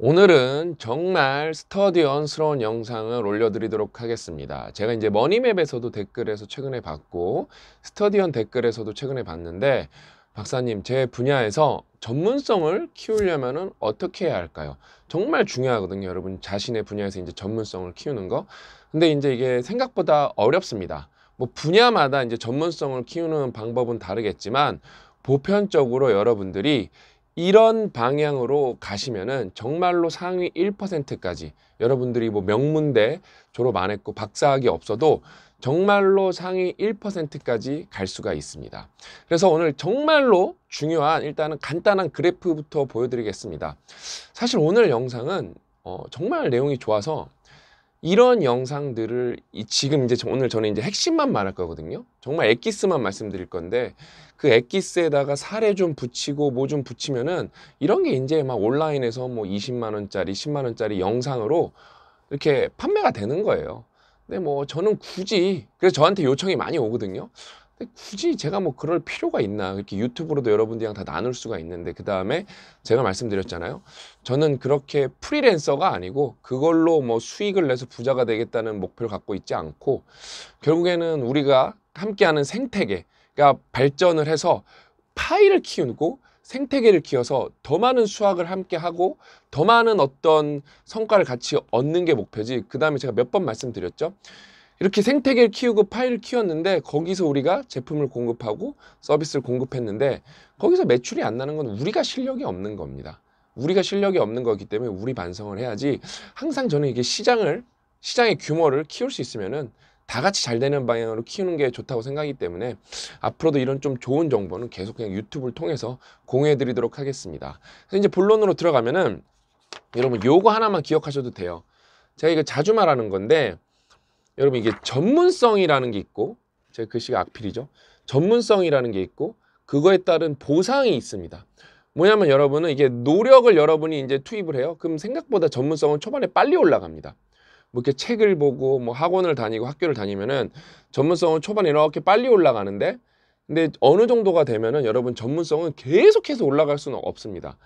오늘은 정말 스터디언스러운 영상을 올려드리도록 하겠습니다. 제가 이제 머니맵에서도 댓글에서 최근에 봤고 스터디언 댓글에서도 최근에 봤는데 박사님 제 분야에서 전문성을 키우려면 어떻게 해야 할까요? 정말 중요하거든요 여러분 자신의 분야에서 이제 전문성을 키우는 거 근데 이제 이게 생각보다 어렵습니다 뭐 분야마다 이제 전문성을 키우는 방법은 다르겠지만 보편적으로 여러분들이 이런 방향으로 가시면은 정말로 상위 1%까지 여러분들이 뭐 명문대 졸업 안 했고 박사학위 없어도 정말로 상위 1%까지 갈 수가 있습니다. 그래서 오늘 정말로 중요한 일단은 간단한 그래프부터 보여드리겠습니다. 사실 오늘 영상은 어, 정말 내용이 좋아서 이런 영상들을 지금 이제 오늘 저는 이제 핵심만 말할 거거든요. 정말 엑기스만 말씀드릴 건데 그 엑기스에다가 사례 좀 붙이고 뭐 좀 붙이면은 이런 게 이제 막 온라인에서 뭐 20만 원짜리, 10만 원짜리 영상으로 이렇게 판매가 되는 거예요. 근데 뭐 저는 굳이 그래서 저한테 요청이 많이 오거든요. 굳이 제가 뭐 그럴 필요가 있나 이렇게 유튜브로도 여러분들이랑 다 나눌 수가 있는데 그 다음에 제가 말씀드렸잖아요 저는 그렇게 프리랜서가 아니고 그걸로 뭐 수익을 내서 부자가 되겠다는 목표를 갖고 있지 않고 결국에는 우리가 함께하는 생태계가 그러니까 발전을 해서 파이를 키우고 생태계를 키워서 더 많은 수확을 함께 하고 더 많은 어떤 성과를 같이 얻는 게 목표지 그 다음에 제가 몇 번 말씀드렸죠 이렇게 생태계를 키우고 파일을 키웠는데 거기서 우리가 제품을 공급하고 서비스를 공급했는데 거기서 매출이 안 나는 건 우리가 실력이 없는 겁니다. 우리가 실력이 없는 거기 때문에 우리 반성을 해야지 항상 저는 이게 시장을 시장의 규모를 키울 수 있으면은 다 같이 잘 되는 방향으로 키우는 게 좋다고 생각하기 때문에 앞으로도 이런 좀 좋은 정보는 계속 그냥 유튜브를 통해서 공유해 드리도록 하겠습니다. 그래서 이제 본론으로 들어가면은 여러분 요거 하나만 기억하셔도 돼요. 제가 이거 자주 말하는 건데 여러분 이게 전문성이라는 게 있고 제 글씨가 악필이죠. 전문성이라는 게 있고 그거에 따른 보상이 있습니다. 뭐냐면 여러분은 이게 노력을 여러분이 이제 투입을 해요. 그럼 생각보다 전문성은 초반에 빨리 올라갑니다. 뭐 이렇게 책을 보고 뭐 학원을 다니고 학교를 다니면은 전문성은 초반에 이렇게 빨리 올라가는데 근데 어느 정도가 되면은 여러분 전문성은 계속해서 올라갈 수는 없습니다.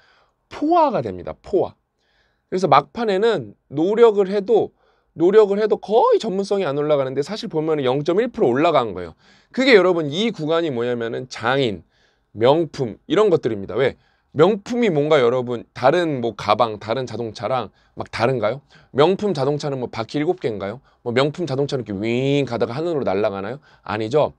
포화가 됩니다. 포화. 그래서 막판에는 노력을 해도 노력을 해도 거의 전문성이 안 올라가는데 사실 보면 은0.1% 올라간 거예요. 그게 여러분 이 구간이 뭐냐면은 장인, 명품 이런 것들입니다. 왜? 명품이 뭔가 여러분 다른 뭐 가방, 다른 자동차랑 막 다른가요? 명품 자동차는 뭐 바퀴 일곱 개인가요? 뭐 명품 자동차는 이렇게 윙 가다가 하늘로 날아가나요? 아니죠.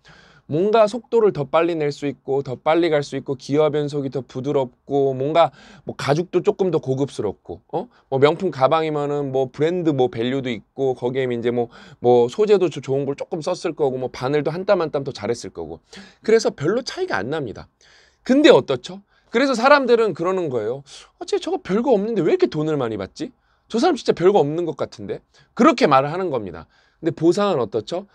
뭔가 속도를 더 빨리 낼 수 있고 더 빨리 갈 수 있고 기어 변속이 더 부드럽고 뭔가 뭐 가죽도 조금 더 고급스럽고 어뭐 명품 가방이면은 뭐 브랜드 뭐 밸류도 있고 거기에 이제 뭐뭐 뭐 소재도 좋은 걸 조금 썼을 거고 뭐 바늘도 한 땀 한 땀 더 잘했을 거고 그래서 별로 차이가 안 납니다. 근데 어떻죠? 그래서 사람들은 그러는 거예요. 어째 아, 저거 별거 없는데 왜 이렇게 돈을 많이 받지? 저 사람 진짜 별거 없는 것 같은데 그렇게 말을 하는 겁니다. 근데 보상은 어떻죠?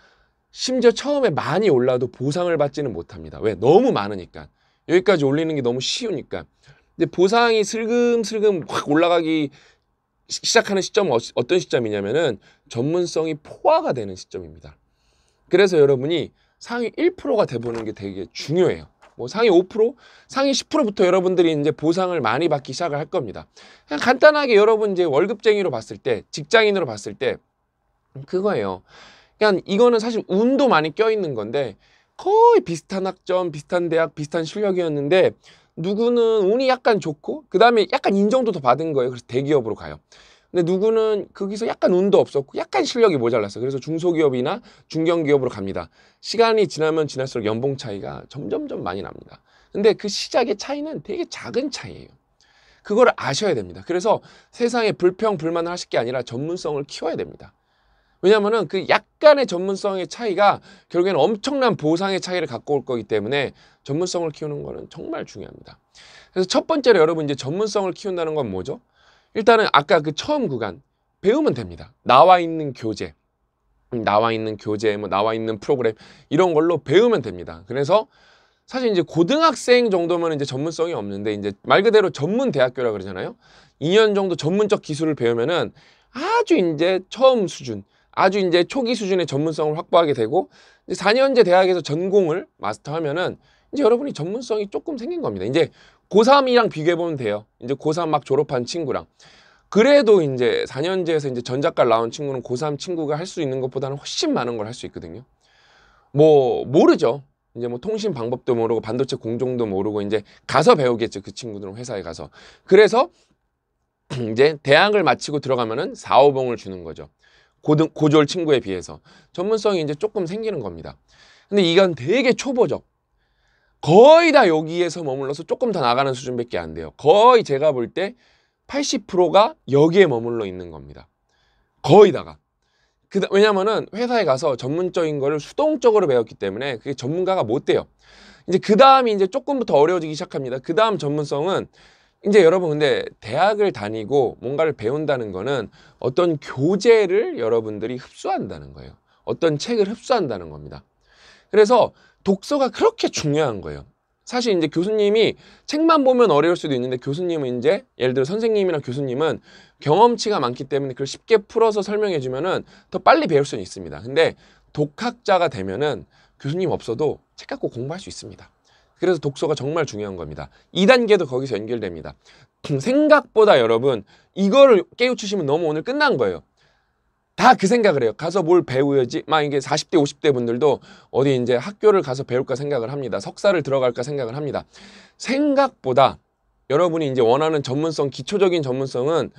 심지어 처음에 많이 올라도 보상을 받지는 못합니다. 왜? 너무 많으니까. 여기까지 올리는 게 너무 쉬우니까. 근데 보상이 슬금슬금 확 올라가기 시작하는 시점은 어, 어떤 시점이냐면은 전문성이 포화가 되는 시점입니다. 그래서 여러분이 상위 1%가 돼보는 게 되게 중요해요. 뭐 상위 5%, 상위 10%부터 여러분들이 이제 보상을 많이 받기 시작을 할 겁니다. 그냥 간단하게 여러분 이제 월급쟁이로 봤을 때, 직장인으로 봤을 때 그거예요. 그러 그러니까 이거는 사실 운도 많이 껴있는 건데 거의 비슷한 학점, 비슷한 대학, 비슷한 실력이었는데 누구는 운이 약간 좋고 그 다음에 약간 인정도 더 받은 거예요. 그래서 대기업으로 가요. 근데 누구는 거기서 약간 운도 없었고 약간 실력이 모자랐어. 그래서 중소기업이나 중견기업으로 갑니다. 시간이 지나면 지날수록 연봉 차이가 점점점 많이 납니다. 근데 그 시작의 차이는 되게 작은 차이예요. 그걸 아셔야 됩니다. 그래서 세상에 불평, 불만을 하실 게 아니라 전문성을 키워야 됩니다. 왜냐면은 그 약간의 전문성의 차이가 결국에는 엄청난 보상의 차이를 갖고 올 거기 때문에 전문성을 키우는 거는 정말 중요합니다. 그래서 첫 번째로 여러분 이제 전문성을 키운다는 건 뭐죠? 일단은 아까 그 처음 구간 배우면 됩니다. 나와 있는 교재, 나와 있는 교재, 뭐 나와 있는 프로그램 이런 걸로 배우면 됩니다. 그래서 사실 이제 고등학생 정도면 이제 전문성이 없는데 이제 말 그대로 전문 대학교라 그러잖아요. 2년 정도 전문적 기술을 배우면은 아주 이제 처음 수준 아주 이제 초기 수준의 전문성을 확보하게 되고 이제 4년제 대학에서 전공을 마스터하면은 이제 여러분이 전문성이 조금 생긴 겁니다. 이제 고3이랑 비교해보면 돼요. 이제 고3 막 졸업한 친구랑. 그래도 이제 4년제에서 이제 전작가 나온 친구는 고3 친구가 할 수 있는 것보다는 훨씬 많은 걸 할 수 있거든요. 뭐, 모르죠. 이제 뭐 통신 방법도 모르고 반도체 공정도 모르고 이제 가서 배우겠죠. 그 친구들은 회사에 가서. 그래서 이제 대학을 마치고 들어가면은 4, 5봉을 주는 거죠. 고등, 고졸 친구에 비해서 전문성이 이제 조금 생기는 겁니다. 근데 이건 되게 초보적. 거의 다 여기에서 머물러서 조금 더 나가는 수준밖에 안 돼요. 거의 제가 볼 때 80%가 여기에 머물러 있는 겁니다. 거의 다가. 그, 왜냐면은 회사에 가서 전문적인 거를 수동적으로 배웠기 때문에 그게 전문가가 못 돼요. 이제 그 다음이 이제 조금부터 어려워지기 시작합니다. 그 다음 전문성은 이제 여러분 근데 대학을 다니고 뭔가를 배운다는 거는 어떤 교재를 여러분들이 흡수한다는 거예요. 어떤 책을 흡수한다는 겁니다. 그래서 독서가 그렇게 중요한 거예요. 사실 이제 교수님이 책만 보면 어려울 수도 있는데 교수님은 이제 예를 들어 선생님이나 교수님은 경험치가 많기 때문에 그걸 쉽게 풀어서 설명해 주면은 더 빨리 배울 수는 있습니다. 근데 독학자가 되면은 교수님 없어도 책 갖고 공부할 수 있습니다. 그래서 독서가 정말 중요한 겁니다. 2단계도 거기서 연결됩니다. 생각보다 여러분 이거를 깨우치시면 너무 오늘 끝난 거예요. 다 그 생각을 해요. 가서 뭘 배우야지. 막 이게 40대, 50대 분들도 어디 이제 학교를 가서 배울까 생각을 합니다. 석사를 들어갈까 생각을 합니다. 생각보다 여러분이 이제 원하는 전문성, 기초적인 전문성은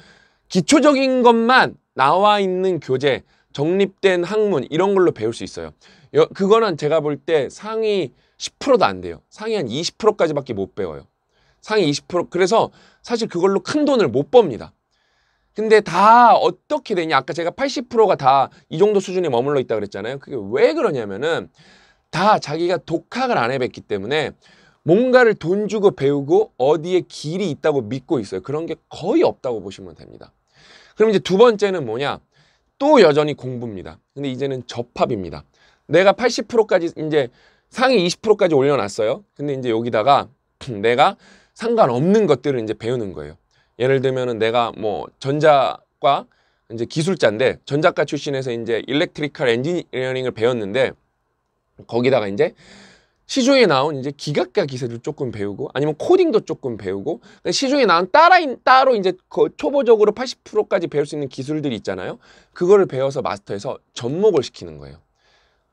기초적인 것만 나와 있는 교재, 정립된 학문 이런 걸로 배울 수 있어요. 여, 그거는 제가 볼 때 상위 10%도 안 돼요. 상위 한 20%까지밖에 못 배워요. 상위 20% 그래서 사실 그걸로 큰 돈을 못 법니다. 근데 다 어떻게 되냐? 아까 제가 80%가 다 이 정도 수준에 머물러 있다 그랬잖아요. 그게 왜 그러냐면은 다 자기가 독학을 안 해봤기 때문에 뭔가를 돈 주고 배우고 어디에 길이 있다고 믿고 있어요. 그런 게 거의 없다고 보시면 됩니다. 그럼 이제 두 번째는 뭐냐? 또 여전히 공부입니다. 근데 이제는 접합입니다. 내가 80%까지 이제 상위 20%까지 올려놨어요. 근데 이제 여기다가 내가 상관없는 것들을 이제 배우는 거예요. 예를 들면은 내가 뭐 전자과 이제 기술자인데 전자과 출신에서 이제 일렉트리컬 엔지니어링을 배웠는데 거기다가 이제 시중에 나온 이제 기각과 기술을 조금 배우고 아니면 코딩도 조금 배우고 시중에 나온 따라 따로 이제 초보적으로 80%까지 배울 수 있는 기술들이 있잖아요. 그거를 배워서 마스터해서 접목을 시키는 거예요.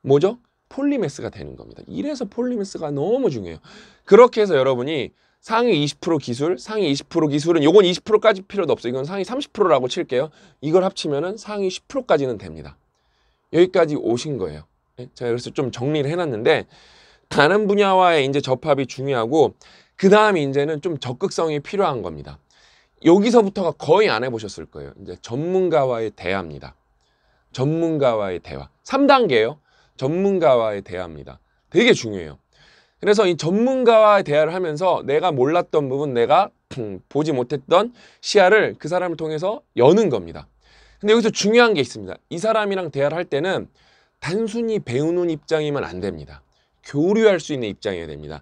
뭐죠? 폴리메스가 되는 겁니다. 이래서 폴리메스가 너무 중요해요. 그렇게 해서 여러분이 상위 20% 기술, 상위 20% 기술은 요건 20%까지 필요도 없어요. 이건 상위 30%라고 칠게요. 이걸 합치면은 상위 10%까지는 됩니다. 여기까지 오신 거예요. 예? 제가 그래서 좀 정리를 해놨는데 다른 분야와의 이제 접합이 중요하고 그 다음 에 이제는 좀 적극성이 필요한 겁니다. 여기서부터가 거의 안 해보셨을 거예요. 이제 전문가와의 대화입니다. 전문가와의 대화. 3단계예요. 전문가와의 대화입니다. 되게 중요해요. 그래서 이 전문가와의 대화를 하면서 내가 몰랐던 부분, 내가 보지 못했던 시야를 그 사람을 통해서 여는 겁니다. 근데 여기서 중요한 게 있습니다. 이 사람이랑 대화를 할 때는 단순히 배우는 입장이면 안 됩니다. 교류할 수 있는 입장이어야 됩니다.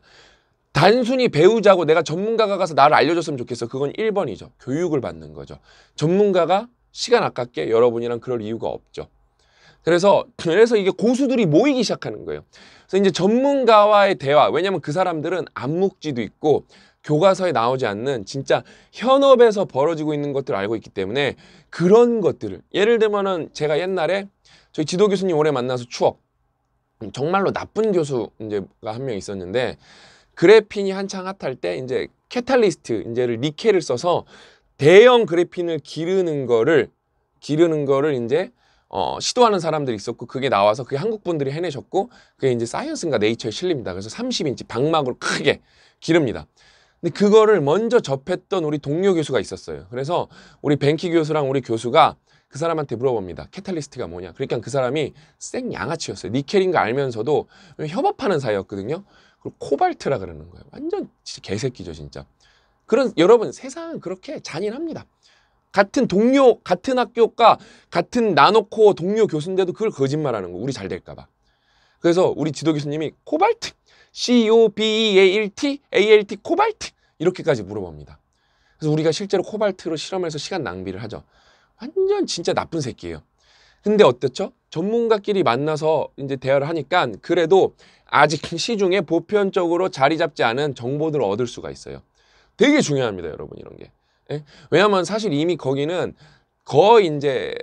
단순히 배우자고 내가 전문가가 가서 나를 알려줬으면 좋겠어. 그건 1번이죠. 교육을 받는 거죠. 전문가가 시간 아깝게 여러분이랑 그럴 이유가 없죠. 그래서 그래서 이게 고수들이 모이기 시작하는 거예요. 그래서 이제 전문가와의 대화. 왜냐면 그 사람들은 안목지도 있고 교과서에 나오지 않는 진짜 현업에서 벌어지고 있는 것들을 알고 있기 때문에 그런 것들을 예를 들면은 제가 옛날에 저희 지도 교수님 오래 만나서 추억 정말로 나쁜 교수 이제가 한 명 있었는데 그래핀이 한창 핫할 때 이제 캐탈리스트 이제를 니켈을 써서 대형 그래핀을 기르는 거를 기르는 거를 이제 어, 시도하는 사람들이 있었고 그게 나와서 그게 한국 분들이 해내셨고 그게 이제 사이언스인가 네이처에 실립니다. 그래서 30인치 방막으로 크게 기릅니다. 근데 그거를 먼저 접했던 우리 동료 교수가 있었어요. 그래서 우리 벤키 교수랑 우리 교수가 그 사람한테 물어봅니다. 캐탈리스트가 뭐냐. 그러니까 그 사람이 생 양아치였어요. 니켈인 거 알면서도 협업하는 사이였거든요. 그리고 코발트라 그러는 거예요. 완전 개새끼죠, 진짜. 그런 여러분 세상은 그렇게 잔인합니다. 같은 동료, 같은 학교과 같은 나노코어 동료 교수인데도 그걸 거짓말하는 거. 우리 잘 될까 봐. 그래서 우리 지도 교수님이 코발트, C-O-B-E-A-L-T, A-L-T, 코발트 이렇게까지 물어봅니다. 그래서 우리가 실제로 코발트로 실험해서 시간 낭비를 하죠. 완전 진짜 나쁜 새끼예요. 근데 어떻죠 전문가끼리 만나서 이제 대화를 하니까 그래도 아직 시중에 보편적으로 자리 잡지 않은 정보들을 얻을 수가 있어요. 되게 중요합니다, 여러분 이런 게. 예? 왜냐하면 사실 이미 거기는 거의 이제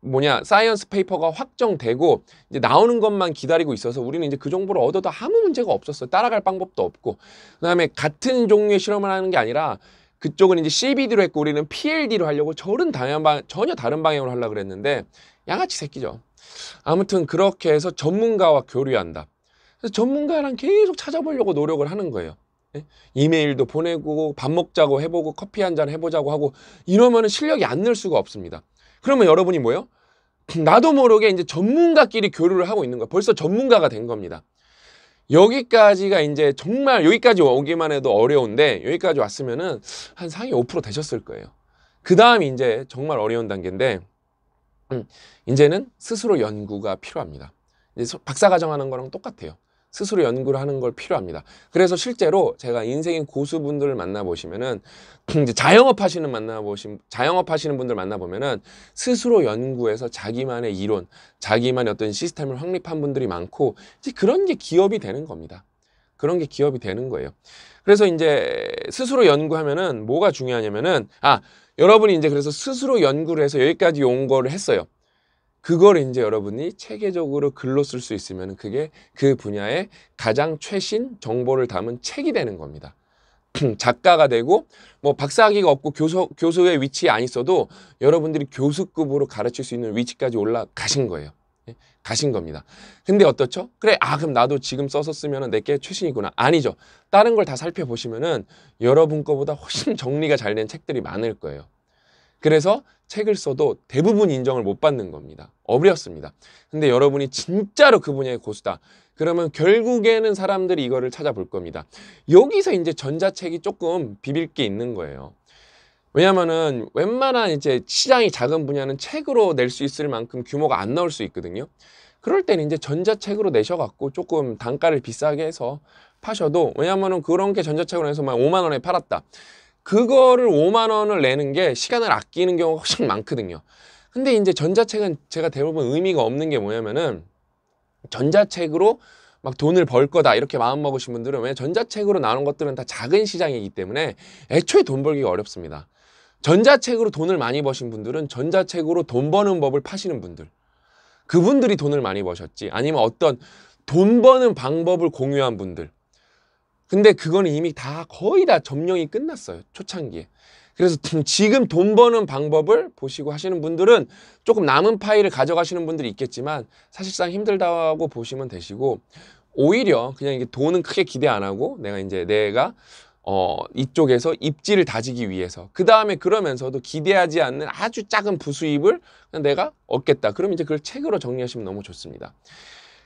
뭐냐 사이언스 페이퍼가 확정되고 이제 나오는 것만 기다리고 있어서 우리는 이제 그 정보를 얻어도 아무 문제가 없었어 요 따라갈 방법도 없고 그다음에 같은 종류의 실험을 하는 게 아니라 그쪽은 이제 CBD로 했고 우리는 PLD로 하려고 저런 다양한 방, 전혀 다른 방향으로 하려고 그랬는데 양아치 새끼죠 아무튼 그렇게 해서 전문가와 교류한다 그래서 전문가랑 계속 찾아보려고 노력을 하는 거예요 예? 이메일도 보내고 밥 먹자고 해보고 커피 한 잔 해보자고 하고 이러면 실력이 안 늘 수가 없습니다. 그러면 여러분이 뭐예요? 나도 모르게 이제 전문가끼리 교류를 하고 있는 거야. 벌써 전문가가 된 겁니다. 여기까지가 이제 정말 여기까지 오기만 해도 어려운데 여기까지 왔으면은 한 상위 5% 되셨을 거예요. 그 다음 이제 정말 어려운 단계인데 음, 이제는 스스로 연구가 필요합니다. 박사과정 하는 거랑 똑같아요. 스스로 연구를 하는 걸 필요합니다. 그래서 실제로 제가 인생의 고수분들을 만나보시면은 이제 자영업 하시는 만나보신 자영업 하시는 분들 만나보면은 스스로 연구해서 자기만의 이론, 자기만의 어떤 시스템을 확립한 분들이 많고 이제 그런 게 기업이 되는 겁니다. 그런 게 기업이 되는 거예요. 그래서 이제 스스로 연구하면은 뭐가 중요하냐면은 아 여러분이 이제 그래서 스스로 연구를 해서 여기까지 온 거를 했어요. 그걸 이제 여러분이 체계적으로 글로 쓸 수 있으면 그게 그 분야의 가장 최신 정보를 담은 책이 되는 겁니다. 작가가 되고 뭐 박사학위가 없고 교수, 교수의 위치에 안 있어도 여러분들이 교수급으로 가르칠 수 있는 위치까지 올라가신 거예요. 예? 가신 겁니다. 근데 어떻죠? 그래, 아, 그럼 나도 지금 써서 쓰면 내게 최신이구나. 아니죠. 다른 걸 다 살펴보시면은 여러분 거보다 훨씬 정리가 잘 된 책들이 많을 거예요. 그래서 책을 써도 대부분 인정을 못 받는 겁니다. 어렵습니다. 근데 여러분이 진짜로 그 분야의 고수다. 그러면 결국에는 사람들이 이거를 찾아볼 겁니다. 여기서 이제 전자책이 조금 비빌 게 있는 거예요. 왜냐면은 웬만한 이제 시장이 작은 분야는 책으로 낼 수 있을 만큼 규모가 안 나올 수 있거든요. 그럴 때는 이제 전자책으로 내셔갖고 조금 단가를 비싸게 해서 파셔도 왜냐면은 그런 게 전자책으로 해서 막 5만 원에 팔았다. 그거를 5만 원을 내는 게 시간을 아끼는 경우가 훨씬 많거든요. 근데 이제 전자책은 제가 대부분 의미가 없는 게 뭐냐면은 전자책으로 막 돈을 벌 거다 이렇게 마음먹으신 분들은 왜 전자책으로 나온 것들은 다 작은 시장이기 때문에 애초에 돈 벌기가 어렵습니다. 전자책으로 돈을 많이 버신 분들은 전자책으로 돈 버는 법을 파시는 분들 그분들이 돈을 많이 버셨지 아니면 어떤 돈 버는 방법을 공유한 분들 근데 그거는 이미 다 거의 다 점령이 끝났어요. 초창기에. 그래서 지금 돈 버는 방법을 보시고 하시는 분들은 조금 남은 파일을 가져가시는 분들이 있겠지만 사실상 힘들다고 보시면 되시고 오히려 그냥 이게 돈은 크게 기대 안 하고 내가 이제 내가 어, 이쪽에서 입지를 다지기 위해서 그 다음에 그러면서도 기대하지 않는 아주 작은 부수입을 내가 얻겠다. 그럼 이제 그걸 책으로 정리하시면 너무 좋습니다.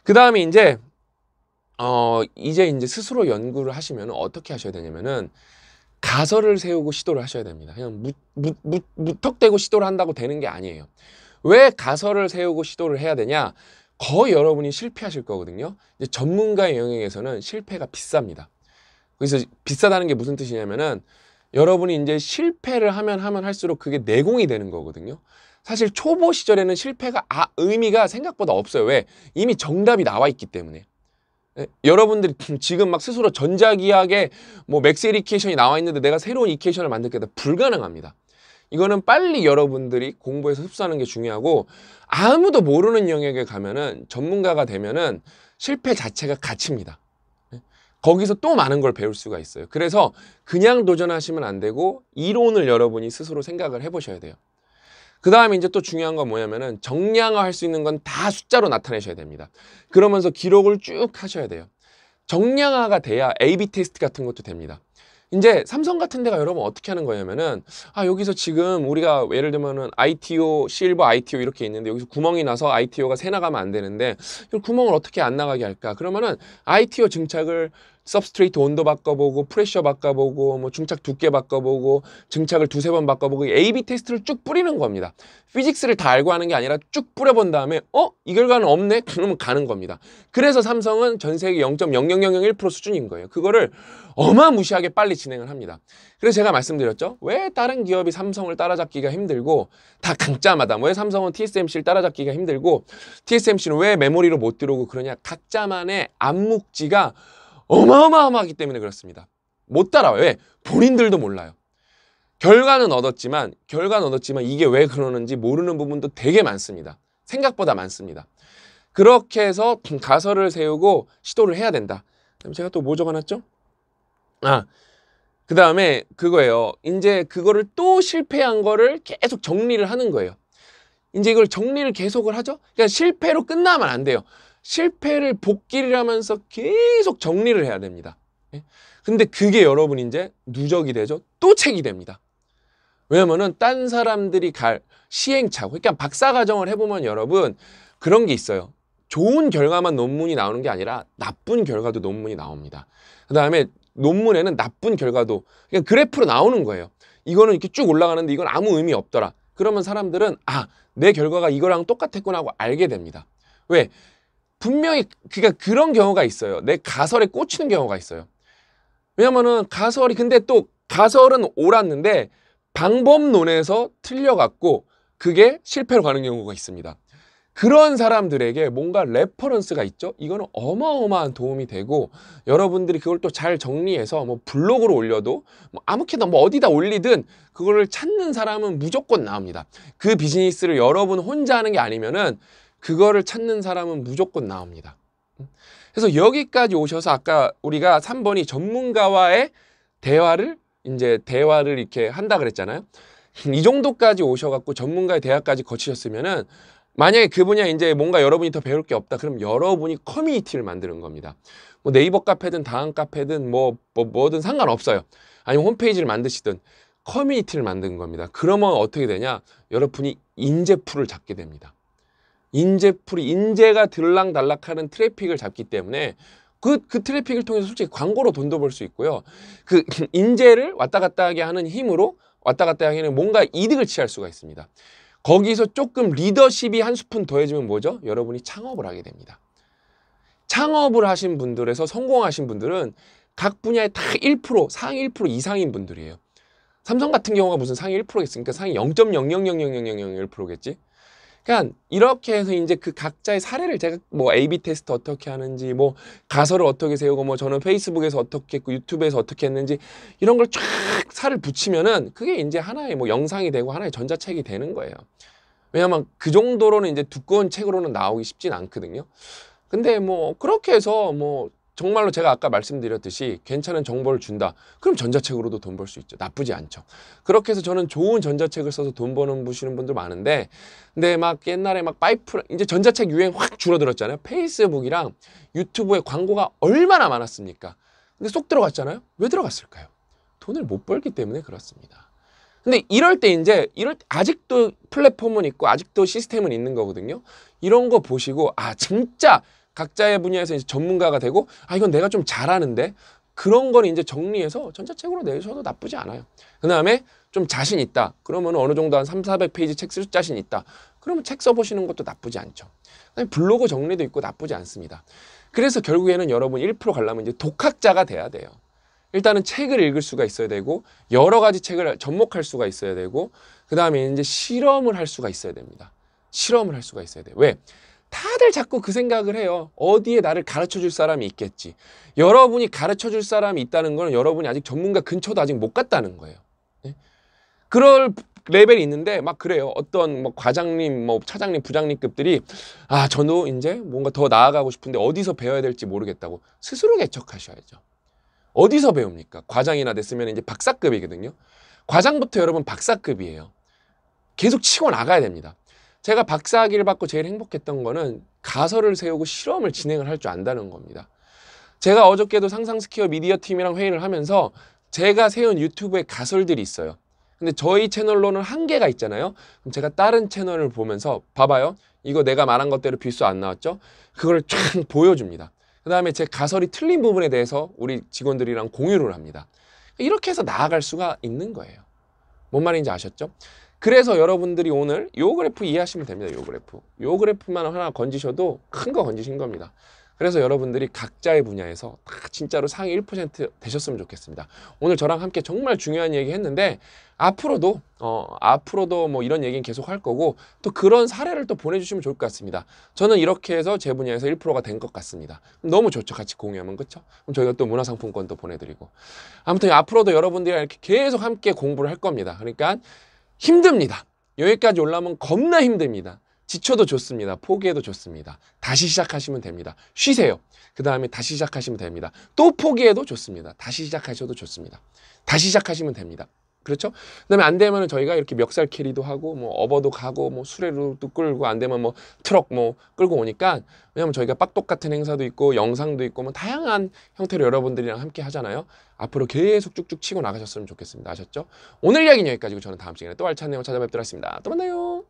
그 다음에 이제 어, 이제 이제 스스로 연구를 하시면 어떻게 하셔야 되냐면은 가설을 세우고 시도를 하셔야 됩니다. 그냥 무, 무, 무, 무턱대고 시도를 한다고 되는 게 아니에요. 왜 가설을 세우고 시도를 해야 되냐? 거의 여러분이 실패하실 거거든요. 이제 전문가의 영역에서는 실패가 비쌉니다. 그래서 비싸다는 게 무슨 뜻이냐면은 여러분이 이제 실패를 하면 하면 할수록 그게 내공이 되는 거거든요. 사실 초보 시절에는 실패가 아, 의미가 생각보다 없어요. 왜? 이미 정답이 나와 있기 때문에. 예, 여러분들이 지금 막 스스로 전자기학에 뭐맥세리케이션이 나와 있는데 내가 새로운 이케이션을 만들겠다 불가능합니다. 이거는 빨리 여러분들이 공부해서 흡수하는 게 중요하고 아무도 모르는 영역에 가면은 전문가가 되면은 실패 자체가 가치입니다. 예, 거기서 또 많은 걸 배울 수가 있어요. 그래서 그냥 도전하시면 안 되고 이론을 여러분이 스스로 생각을 해보셔야 돼요. 그 다음에 이제 또 중요한 건 뭐냐면은 정량화할 수 있는 건 다 숫자로 나타내셔야 됩니다. 그러면서 기록을 쭉 하셔야 돼요. 정량화가 돼야 A/B 테스트 같은 것도 됩니다. 이제 삼성 같은 데가 여러분 어떻게 하는 거냐면은 아 여기서 지금 우리가 예를 들면은 ITO 실버 ITO 이렇게 있는데 여기서 구멍이 나서 ITO가 새 나가면 안 되는데 이 구멍을 어떻게 안 나가게 할까? 그러면은 ITO 증착을 서브스트레이트 온도 바꿔보고 프레셔 바꿔보고 뭐 중착 두께 바꿔보고 증착을 두세 번 바꿔보고 A/B 테스트를 쭉 뿌리는 겁니다. 피직스를 다 알고 하는 게 아니라 쭉 뿌려본 다음에 어? 이 결과는 없네? 그러면 가는 겁니다. 그래서 삼성은 전 세계 0.00001% 수준인 거예요. 그거를 어마무시하게 빨리 진행을 합니다. 그래서 제가 말씀드렸죠. 왜 다른 기업이 삼성을 따라잡기가 힘들고 다 강자마다 뭐 왜 삼성은 TSMC를 따라잡기가 힘들고 TSMC는 왜 메모리로 못 들어오고 그러냐 각자만의 암묵지가 어마어마하기 때문에 그렇습니다. 못 따라와요. 왜? 본인들도 몰라요. 결과는 얻었지만 결과는 얻었지만 이게 왜 그러는지 모르는 부분도 되게 많습니다. 생각보다 많습니다. 그렇게 해서 가설을 세우고 시도를 해야 된다. 그럼 제가 또 뭐적가났죠 아, 그 다음에 그거예요. 이제 그거를 또 실패한 거를 계속 정리를 하는 거예요. 이제 이걸 정리를 계속을 하죠. 그러니까 실패로 끝나면 안 돼요. 실패를 복기를하면서 계속 정리를 해야 됩니다. 예? 근데 그게 여러분 이제 누적이 되죠. 또 책이 됩니다. 왜냐면은 딴 사람들이 갈 시행착오. 그러니까 박사 과정을 해보면 여러분 그런 게 있어요. 좋은 결과만 논문이 나오는 게 아니라 나쁜 결과도 논문이 나옵니다. 그 다음에 논문에는 나쁜 결과도 그냥 그러니까 그래프로 나오는 거예요. 이거는 이렇게 쭉 올라가는데 이건 아무 의미 없더라. 그러면 사람들은 아, 내 결과가 이거랑 똑같았구나 하고 알게 됩니다. 왜? 분명히 그러니까 그런 경우가 있어요. 내 가설에 꽂히는 경우가 있어요. 왜냐면은 가설이 근데 또 가설은 옳았는데 방법론에서 틀려갔고 그게 실패로 가는 경우가 있습니다. 그런 사람들에게 뭔가 레퍼런스가 있죠? 이거는 어마어마한 도움이 되고 여러분들이 그걸 또 잘 정리해서 뭐 블로그로 올려도 뭐 아무렇게나 뭐 어디다 올리든 그거를 찾는 사람은 무조건 나옵니다. 그 비즈니스를 여러분 혼자 하는 게 아니면은 그거를 찾는 사람은 무조건 나옵니다. 그래서 여기까지 오셔서 아까 우리가 3번이 전문가와의 대화를 이제 대화를 이렇게 한다 그랬잖아요. 이 정도까지 오셔갖고 전문가의 대화까지 거치셨으면은 만약에 그 분야 이제 뭔가 여러분이 더 배울 게 없다 그럼 여러분이 커뮤니티를 만드는 겁니다. 뭐 네이버 카페든 다음 카페든 뭐, 뭐 뭐든 상관없어요. 아니면 홈페이지를 만드시든 커뮤니티를 만드는 겁니다. 그러면 어떻게 되냐? 여러분이 인재풀을 잡게 됩니다. 인재풀이 인재가 들락날락하는 트래픽을 잡기 때문에 그, 그 트래픽을 통해서 솔직히 광고로 돈도 벌 수 있고요. 그 인재를 왔다 갔다 하게 하는 힘으로 왔다 갔다 하기에는 뭔가 이득을 취할 수가 있습니다. 거기서 조금 리더십이 한 스푼 더해지면 뭐죠? 여러분이 창업을 하게 됩니다. 창업을 하신 분들에서 성공하신 분들은 각 분야에 다 1%, 상위1% 이상인 분들이에요. 삼성 같은 경우가 무슨 상위 1%겠습니까? 상위 0.000000001%겠지? 그러니까 이렇게 해서 이제 그 각자의 사례를 제가 뭐 A/B 테스트 어떻게 하는지 뭐 가설을 어떻게 세우고 뭐 저는 페이스북에서 어떻게 했고 유튜브에서 어떻게 했는지 이런 걸 쫙 살을 붙이면은 그게 이제 하나의 뭐 영상이 되고 하나의 전자책이 되는 거예요. 왜냐면 하그 정도로는 이제 두꺼운 책으로는 나오기 쉽진 않거든요. 근데 뭐 그렇게 해서 뭐 정말로 제가 아까 말씀드렸듯이 괜찮은 정보를 준다. 그럼 전자책으로도 돈 벌 수 있죠. 나쁘지 않죠. 그렇게 해서 저는 좋은 전자책을 써서 돈 버는 보시는 분들 많은데 근데 막 옛날에 막 파이프 이제 전자책 유행 확 줄어들었잖아요. 페이스북이랑 유튜브에 광고가 얼마나 많았습니까? 근데 쏙 들어갔잖아요. 왜 들어갔을까요? 돈을 못 벌기 때문에 그렇습니다. 근데 이럴 때 이제 이럴 때 아직도 플랫폼은 있고 아직도 시스템은 있는 거거든요. 이런 거 보시고 아 진짜 각자의 분야에서 이제 전문가가 되고 아 이건 내가 좀 잘하는데 그런 걸 이제 정리해서 전자책으로 내셔도 나쁘지 않아요. 그 다음에 좀 자신 있다. 그러면 어느 정도 한 3, 400페이지 책 쓸 자신 있다. 그러면 책 써보시는 것도 나쁘지 않죠. 블로그 정리도 있고 나쁘지 않습니다. 그래서 결국에는 여러분 1% 가려면 이제 독학자가 돼야 돼요. 일단은 책을 읽을 수가 있어야 되고 여러 가지 책을 접목할 수가 있어야 되고 그 다음에 이제 실험을 할 수가 있어야 됩니다. 실험을 할 수가 있어야 돼요. 왜? 다들 자꾸 그 생각을 해요. 어디에 나를 가르쳐 줄 사람이 있겠지. 여러분이 가르쳐 줄 사람이 있다는 건 여러분이 아직 전문가 근처도 아직 못 갔다는 거예요. 네? 그럴 레벨이 있는데 막 그래요. 어떤 뭐 과장님, 뭐 차장님, 부장님급들이 아, 저도 이제 뭔가 더 나아가고 싶은데 어디서 배워야 될지 모르겠다고 스스로 개척하셔야죠. 어디서 배웁니까? 과장이나 됐으면 이제 박사급이거든요. 과장부터 여러분 박사급이에요. 계속 치고 나가야 됩니다. 제가 박사학위를 받고 제일 행복했던 거는 가설을 세우고 실험을 진행을 할 줄 안다는 겁니다. 제가 어저께도 상상스퀘어 미디어 팀이랑 회의를 하면서 제가 세운 유튜브에 가설들이 있어요. 근데 저희 채널로는 한계가 있잖아요. 그럼 제가 다른 채널을 보면서 봐봐요. 이거 내가 말한 것대로 뷰수 안 나왔죠? 그걸 쫙 보여줍니다. 그 다음에 제 가설이 틀린 부분에 대해서 우리 직원들이랑 공유를 합니다. 이렇게 해서 나아갈 수가 있는 거예요. 뭔 말인지 아셨죠? 그래서 여러분들이 오늘 요 그래프 이해하시면 됩니다. 요 그래프. 요 그래프만 하나 건지셔도 큰 거 건지신 겁니다. 그래서 여러분들이 각자의 분야에서 다 진짜로 상위 1% 되셨으면 좋겠습니다. 오늘 저랑 함께 정말 중요한 얘기 했는데 앞으로도 어 앞으로도 뭐 이런 얘기는 계속 할 거고 또 그런 사례를 또 보내주시면 좋을 것 같습니다. 저는 이렇게 해서 제 분야에서 1%가 된 것 같습니다. 너무 좋죠. 같이 공유하면 그렇죠? 그럼 저희가 또 문화상품권도 보내드리고 아무튼 앞으로도 여러분들이 이렇게 계속 함께 공부를 할 겁니다. 그러니까 힘듭니다. 여기까지 올라오면 겁나 힘듭니다. 지쳐도 좋습니다. 포기해도 좋습니다. 다시 시작하시면 됩니다. 쉬세요. 그 다음에 다시 시작하시면 됩니다. 또 포기해도 좋습니다. 다시 시작하셔도 좋습니다. 다시 시작하시면 됩니다. 그렇죠? 그다음에 안 되면은 저희가 이렇게 멱살 캐리도 하고 뭐 어버도 가고 뭐 수레로도 끌고 안 되면 뭐 트럭 뭐 끌고 오니까 왜냐면 저희가 빡똑 같은 행사도 있고 영상도 있고 뭐 다양한 형태로 여러분들이랑 함께 하잖아요. 앞으로 계속 쭉쭉 치고 나가셨으면 좋겠습니다. 아셨죠? 오늘 이야기는 여기까지고 저는 다음 시간에 또 알찬 내용 찾아뵙도록 하겠습니다. 또 만나요.